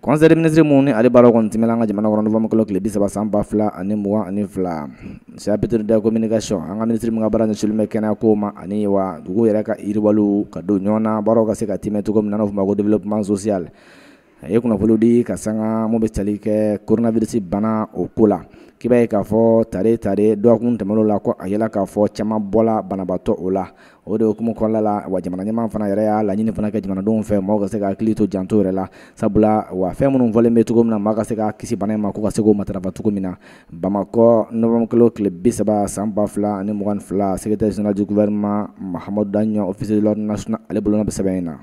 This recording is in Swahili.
conseil de ministres mun ni ale baaraw kɔni timɛla an ka jamana kɔnɔ novembre kalo tile bi saba san ba fila ani mugan ani fila monsieur de da communication an ka ministre min ka baara ɲɛsinnen bɛ ma ani wa dugu yɛrɛ ka yiriwaliw ka don ɲɔgɔn na baaraw ka se ka timɛ cogo min na n'a ma ko développement social a ye kunnafoni di ka sanga mun bɛ tali kɛ coronavirus bana o ko la k'i ye k'a fɔ tare tare dɔgɔkun tɛmɛn'o la ko a yɛlɛ k'a fɔ caman bɔla banabaatɔ o la o de hukumu kɔnɔna la wa jamana ɲɛmaa fana yɛrɛ y'a laɲini fana kɛ jamanadenw fɛ maaw ka se ka hakili to janto yɛrɛ la sabula wa fɛn minnu fɔlen bɛ cogo min na maa ka se ka kisi bana ma ko ka se k'o matarafa cogo min na bamakɔ nɔfɛmɛ kalo bi saba san ba fila ani mugan ni fila sekitɛri sinali guvɛrɛneman mahamadu danɲɔ ofisiyeli lɔri nasiyɔnali ale bolonɔ bɛ sɛbɛn in na